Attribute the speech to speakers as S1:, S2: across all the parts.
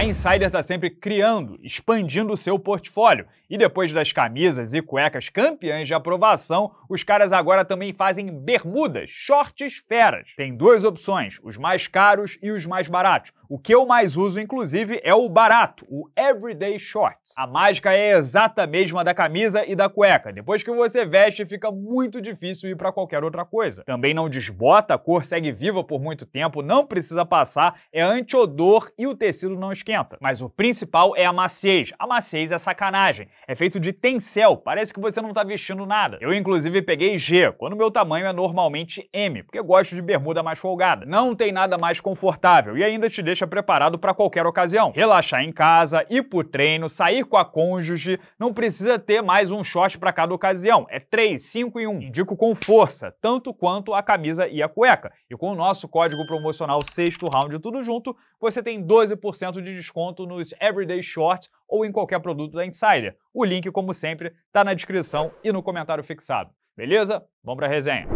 S1: A Insider está sempre criando, expandindo o seu portfólio. E depois das camisas e cuecas campeãs de aprovação, os caras agora também fazem bermudas, shorts feras. Tem duas opções, os mais caros e os mais baratos. O que eu mais uso, inclusive, é o barato, o Everyday Shorts. A mágica é exata mesma da camisa e da cueca. Depois que você veste, fica muito difícil ir para qualquer outra coisa. Também não desbota, a cor segue viva por muito tempo, não precisa passar, é antiodor e o tecido não esquece esquenta. Mas o principal é a maciez. A maciez é sacanagem. É feito de tencel, parece que você não tá vestindo nada. Eu inclusive peguei G, quando meu tamanho é normalmente M, porque eu gosto de bermuda mais folgada. Não tem nada mais confortável e ainda te deixa preparado para qualquer ocasião. Relaxar em casa, ir pro treino, sair com a cônjuge, não precisa ter mais um short para cada ocasião. É 3, 5 e 1. Indico com força, tanto quanto a camisa e a cueca. E com o nosso código promocional sexto round tudo junto, você tem 12% de desconto nos Everyday Shorts ou em qualquer produto da Insider. O link, como sempre, está na descrição e no comentário fixado. Beleza? Vamos para a resenha.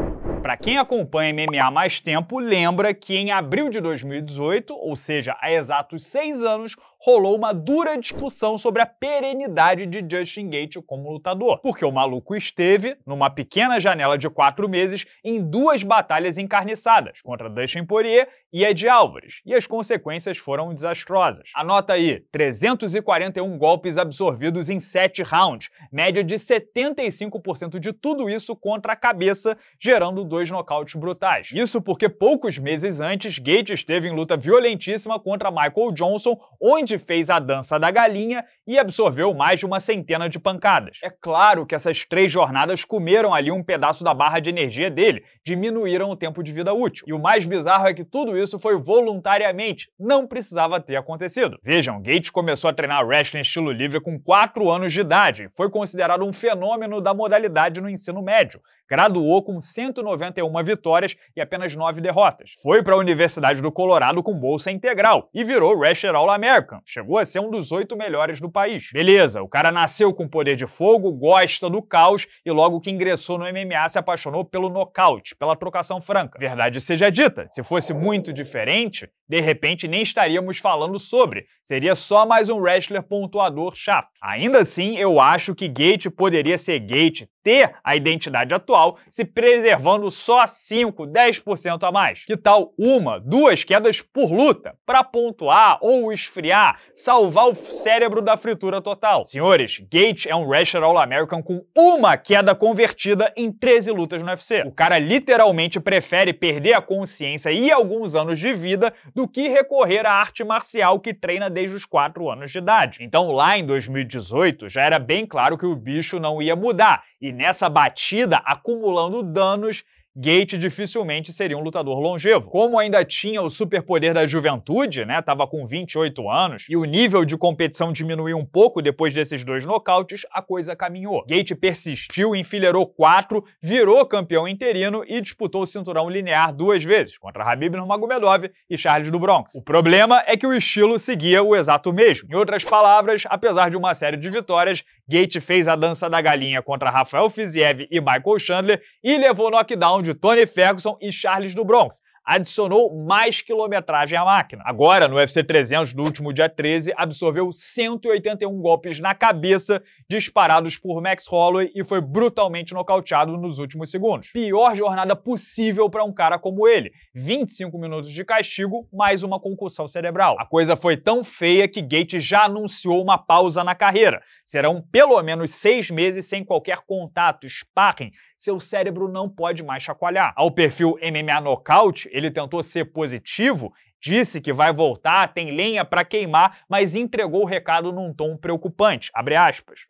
S1: Para quem acompanha MMA mais tempo, lembra que em abril de 2018, ou seja, há exatos seis anos, rolou uma dura discussão sobre a perenidade de Justin Gate como lutador, porque o maluco esteve, numa pequena janela de quatro meses, em duas batalhas encarniçadas, contra Dustin Poirier e Ed Álvares, e as consequências foram desastrosas. Anota aí, 341 golpes absorvidos em 7 rounds, média de 75% de tudo isso contra a cabeça, gerando dois nocautes brutais. Isso porque poucos meses antes, Gate esteve em luta violentíssima contra Michael Johnson, onde onde fez a dança da galinha e absorveu mais de uma centena de pancadas. É claro que essas três jornadas comeram ali um pedaço da barra de energia dele, diminuíram o tempo de vida útil. E o mais bizarro é que tudo isso foi voluntariamente, não precisava ter acontecido. Vejam, Gates começou a treinar wrestling estilo livre com 4 anos de idade, foi considerado um fenômeno da modalidade no ensino médio, graduou com 191 vitórias e apenas 9 derrotas. Foi para a Universidade do Colorado com bolsa integral e virou wrestler All American, Chegou a ser um dos oito melhores do país. Beleza, o cara nasceu com poder de fogo, gosta do caos e logo que ingressou no MMA se apaixonou pelo nocaute, pela trocação franca. Verdade seja dita, se fosse muito diferente, de repente nem estaríamos falando sobre. Seria só mais um wrestler pontuador chato. Ainda assim, eu acho que Gate poderia ser Gate, ter a identidade atual, se preservando só 5, 10% a mais. Que tal uma, duas quedas por luta, para pontuar ou esfriar? Salvar o cérebro da fritura total. Senhores, Gate é um wrestler all-American com uma queda convertida em 13 lutas no UFC. O cara literalmente prefere perder a consciência e alguns anos de vida do que recorrer à arte marcial que treina desde os 4 anos de idade. Então, lá em 2018, já era bem claro que o bicho não ia mudar. E nessa batida, acumulando danos, Gate dificilmente seria um lutador longevo. Como ainda tinha o superpoder da juventude, né, tava com 28 anos, e o nível de competição diminuiu um pouco depois desses dois nocautes, a coisa caminhou. Gate persistiu, enfileirou quatro, virou campeão interino e disputou o cinturão linear duas vezes, contra Habib Nurmagomedov e Charles do Bronx. O problema é que o estilo seguia o exato mesmo. Em outras palavras, apesar de uma série de vitórias, Gate fez a dança da galinha contra Rafael Fiziev e Michael Chandler e levou knockdown de Tony Ferguson e Charles do Bronx adicionou mais quilometragem à máquina. Agora, no UFC 300, no último dia 13, absorveu 181 golpes na cabeça disparados por Max Holloway e foi brutalmente nocauteado nos últimos segundos. Pior jornada possível para um cara como ele. 25 minutos de castigo, mais uma concussão cerebral. A coisa foi tão feia que Gates já anunciou uma pausa na carreira. Serão pelo menos seis meses sem qualquer contato, sparring. Seu cérebro não pode mais chacoalhar. Ao perfil MMA Nocaute, ele tentou ser positivo, disse que vai voltar, tem lenha para queimar, mas entregou o recado num tom preocupante.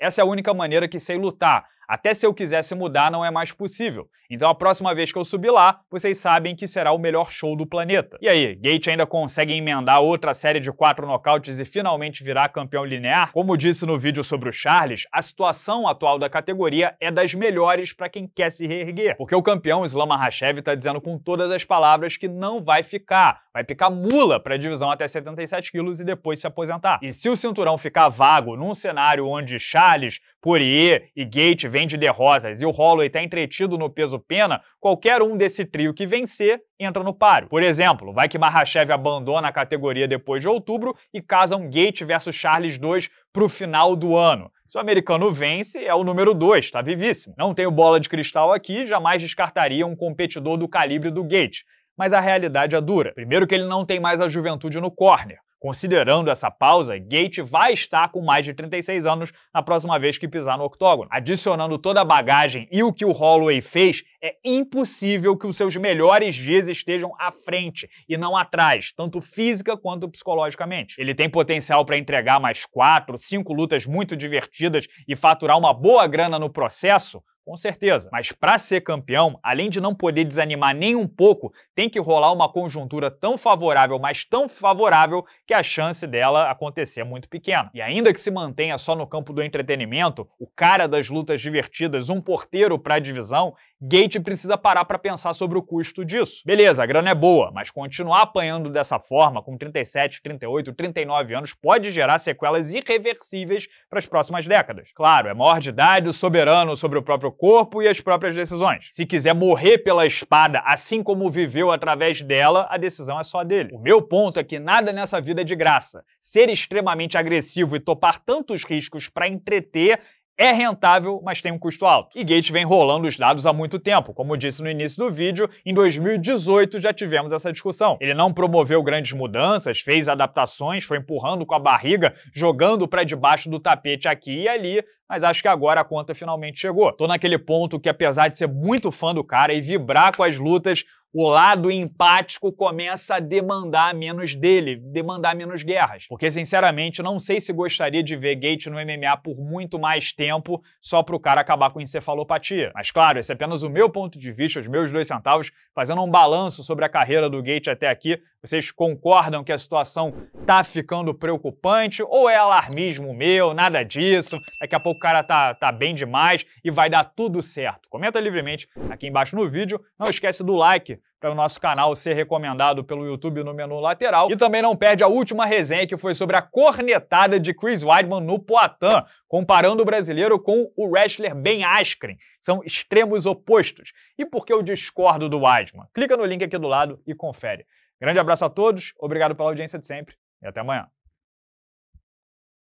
S1: Essa é a única maneira que sei lutar. Até se eu quisesse mudar, não é mais possível. Então a próxima vez que eu subir lá, vocês sabem que será o melhor show do planeta. E aí, Gate ainda consegue emendar outra série de quatro nocautes e finalmente virar campeão linear? Como disse no vídeo sobre o Charles, a situação atual da categoria é das melhores para quem quer se reerguer. Porque o campeão Islam Makhachev está dizendo com todas as palavras que não vai ficar. Vai ficar mula para a divisão até 77 quilos e depois se aposentar. E se o cinturão ficar vago num cenário onde Charles Poirier e Gate vêm de derrotas e o Holloway está entretido no peso pena, qualquer um desse trio que vencer entra no paro. Por exemplo, vai que Mahashev abandona a categoria depois de outubro e casam Gate versus Charles 2 para o final do ano. Se o americano vence, é o número 2, está vivíssimo. Não tenho bola de cristal aqui, jamais descartaria um competidor do calibre do Gate. Mas a realidade é dura. Primeiro que ele não tem mais a juventude no corner. Considerando essa pausa, Gate vai estar com mais de 36 anos na próxima vez que pisar no octógono. Adicionando toda a bagagem e o que o Holloway fez, é impossível que os seus melhores dias estejam à frente e não atrás, tanto física quanto psicologicamente. Ele tem potencial para entregar mais quatro, cinco lutas muito divertidas e faturar uma boa grana no processo, com certeza. Mas para ser campeão, além de não poder desanimar nem um pouco, tem que rolar uma conjuntura tão favorável, mas tão favorável, que a chance dela acontecer é muito pequena. E ainda que se mantenha só no campo do entretenimento, o cara das lutas divertidas, um porteiro para a divisão, Gate precisa parar para pensar sobre o custo disso. Beleza, a grana é boa, mas continuar apanhando dessa forma com 37, 38, 39 anos pode gerar sequelas irreversíveis para as próximas décadas. Claro, é maior de idade, soberano sobre o próprio corpo e as próprias decisões. Se quiser morrer pela espada, assim como viveu através dela, a decisão é só dele. O meu ponto é que nada nessa vida é de graça. Ser extremamente agressivo e topar tantos riscos para entreter é rentável, mas tem um custo alto. E Gates vem rolando os dados há muito tempo. Como eu disse no início do vídeo, em 2018 já tivemos essa discussão. Ele não promoveu grandes mudanças, fez adaptações, foi empurrando com a barriga, jogando para debaixo do tapete aqui e ali, mas acho que agora a conta finalmente chegou. Tô naquele ponto que apesar de ser muito fã do cara e vibrar com as lutas, o lado empático começa a demandar menos dele, demandar menos guerras. Porque, sinceramente, não sei se gostaria de ver Gate no MMA por muito mais tempo só para o cara acabar com encefalopatia. Mas, claro, esse é apenas o meu ponto de vista, os meus dois centavos, fazendo um balanço sobre a carreira do Gate até aqui. Vocês concordam que a situação tá ficando preocupante ou é alarmismo meu, nada disso, daqui a pouco o cara tá, tá bem demais e vai dar tudo certo? Comenta livremente aqui embaixo no vídeo. Não esquece do like, para o nosso canal ser recomendado pelo YouTube no menu lateral. E também não perde a última resenha que foi sobre a cornetada de Chris Weidman no Poitin, comparando o brasileiro com o wrestler Ben Askren. São extremos opostos. E por que eu discordo do Weidman? Clica no link aqui do lado e confere. Grande abraço a todos, obrigado pela audiência de sempre e até amanhã.